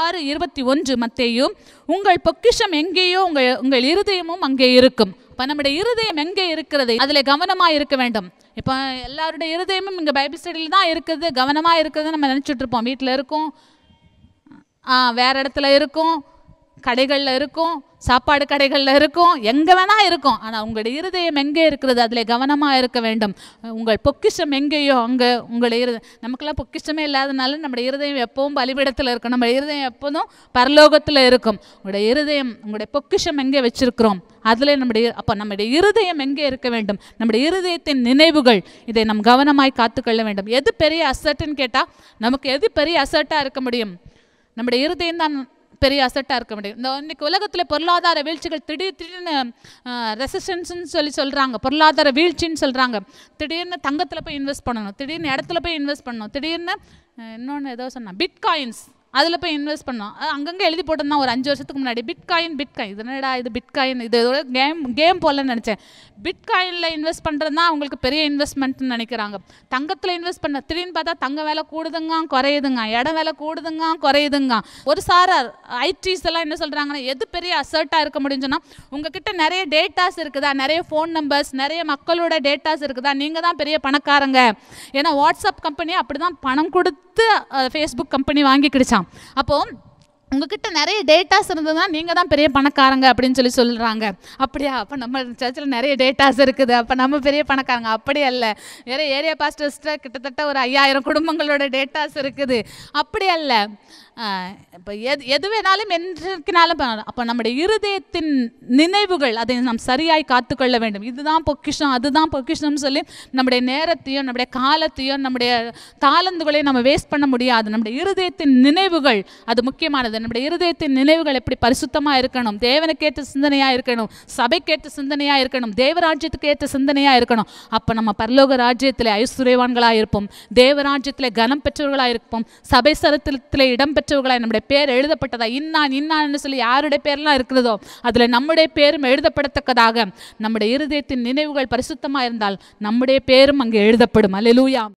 ஆறு இருபத்தி ஒன்று மத்தேயும் உங்கள் பொக்கிஷம் எங்கேயோ உங்கள் உங்கள் இருதயமும் அங்கே இருக்கும் இப்போ நம்முடைய இருதயம் எங்கே இருக்கிறது அதில் கவனமாக இருக்க வேண்டும் இப்போ எல்லாருடைய இருதயமும் இங்கே பைபிள் ஸ்டடியில் தான் இருக்குது கவனமாக இருக்கிறது நம்ம நினச்சிட்ருப்போம் வீட்டில் இருக்கும் வேறு இடத்துல இருக்கும் கடைகளில் இருக்கும் சாப்பாடு கடைகளில் இருக்கும் எங்கே வேணால் இருக்கும் ஆனால் உங்களுடைய இருதயம் எங்கே இருக்கிறது அதில் கவனமாக இருக்க வேண்டும் உங்கள் பொக்கிஷம் எங்கேயோ அங்கே உங்களுடைய இருத நமக்கெல்லாம் பொக்கிஷமே இல்லாதனால நம்முடைய இருதயம் எப்பவும் பலிபிடத்தில் இருக்கும் நம்ம இருதயம் எப்போதும் பரலோகத்தில் இருக்கும் உங்களுடைய இருதயம் உங்களுடைய பொக்கிஷம் எங்கே வச்சுருக்கிறோம் அதில் நம்முடைய அப்போ நம்முடைய இருதயம் எங்கே இருக்க வேண்டும் நம்முடைய இருதயத்தின் நினைவுகள் இதை நம் கவனமாய் காத்துக்கொள்ள வேண்டும் எது பெரிய அசட்டுன்னு கேட்டால் நமக்கு எது பெரிய அசட்டாக இருக்க முடியும் நம்முடைய இருதயம் தான் பெரிய அசட்டாக இருக்க முடியும் இந்த இன்றைக்கி உலகத்தில் பொருளாதார வீழ்ச்சிகள் திடீர் திடீர்னு ரெசிஸ்டன்ஸ்னு சொல்லி சொல்கிறாங்க பொருளாதார வீழ்ச்சின்னு சொல்கிறாங்க திடீர்னு தங்கத்தில் போய் இன்வெஸ்ட் பண்ணணும் திடீர்னு இடத்துல போய் இன்வெஸ்ட் பண்ணணும் திடீர்னு இன்னொன்று ஏதோ சொன்னால் பிட்காயின்ஸ் அதில் போய் இன்வெஸ்ட் பண்ணோம் அங்கங்கே எழுதி போட்டிருந்தான் ஒரு அஞ்சு வருஷத்துக்கு முன்னாடி பிட்காயின் பிட்காயின் இது என்னடா இது பிட்காயின் இது இதோட கேம் கேம் போடலன்னு நினச்சேன் பிட்காயினில் இன்வெஸ்ட் பண்ணுறது தான் அவங்களுக்கு பெரிய இன்வெஸ்ட்மெண்ட்னு நினைக்கிறாங்க தங்கத்தில் இன்வெஸ்ட் பண்ண திடீர்னு பார்த்தா தங்க வேலை கூடுதுங்க குறையுதுங்க இடம் வேலை கூடுதுங்க குறையுதுங்க ஒரு சாரார் ஐடிஸ் எல்லாம் என்ன சொல்கிறாங்கன்னா எது பெரிய அசர்ட்டாக இருக்க முடியும் சொன்னால் உங்ககிட்ட நிறைய டேட்டாஸ் இருக்குதா நிறைய ஃபோன் நம்பர்ஸ் நிறைய மக்களோட டேட்டாஸ் இருக்குதா நீங்கள் தான் பெரிய பணக்காரங்க ஏன்னா வாட்ஸ்அப் கம்பெனி அப்படி தான் பணம் கொடுத்து ஃபேஸ்புக் கம்பெனி வாங்கி கிடைச்சான் தான் அப்போது உங்ககிட்ட நிறைய டேட்டாஸ் இருந்ததுன்னா நீங்கள் தான் பெரிய பணக்காரங்க அப்படின்னு சொல்லி சொல்கிறாங்க அப்படியா அப்போ நம்ம சர்ச்சில் நிறைய டேட்டாஸ் இருக்குது அப்போ நம்ம பெரிய பணக்காரங்க அப்படி அல்ல நிறைய ஏரியா பாஸ்டர்ஸ்ட கிட்டத்தட்ட ஒரு ஐயாயிரம் குடும்பங்களோட டேட்டாஸ் இருக்குது அப்படி அல்ல இப்போ எது எது வேணாலும் என்றிருக்கினாலும் அப்போ நம்முடைய இருதயத்தின் நினைவுகள் அதை நாம் சரியாய் காத்துக்கொள்ள வேண்டும் இதுதான் பொக்கிஷம் அதுதான் பொக்கிஷம்னு சொல்லி நம்முடைய நேரத்தையும் நம்முடைய காலத்தையும் நம்முடைய தாளந்துகளையும் நம்ம வேஸ்ட் பண்ண முடியாது நம்முடைய இருதயத்தின் நினைவுகள் அது முக்கியமானது நம்முடைய இருதயத்தின் நினைவுகள் எப்படி பரிசுத்தமாக இருக்கணும் தேவனுக்கேற்ற சிந்தனையாக இருக்கணும் சபைக்கேற்ற சிந்தனையாக இருக்கணும் தேவராஜ்யத்துக்கு ஏற்ற சிந்தனையாக இருக்கணும் அப்போ நம்ம பரலோக ராஜ்யத்தில் ஐஸ்வர்யவான்களாக இருப்போம் தேவராஜ்யத்தில் கனம் பெற்றவர்களாக இருப்போம் சபை சரத்தில் இடம் பெற்றவர்களாய் நம்முடைய பேர் எழுதப்பட்டதா இன்னான் இன்னான்னு சொல்லி யாருடைய பேர்லாம் இருக்கிறதோ அதில் நம்முடைய பேரும் எழுதப்படத்தக்கதாக நம்முடைய இருதயத்தின் நினைவுகள் பரிசுத்தமாக இருந்தால் நம்முடைய பேரும் அங்கே எழுதப்படும் அல்லூயா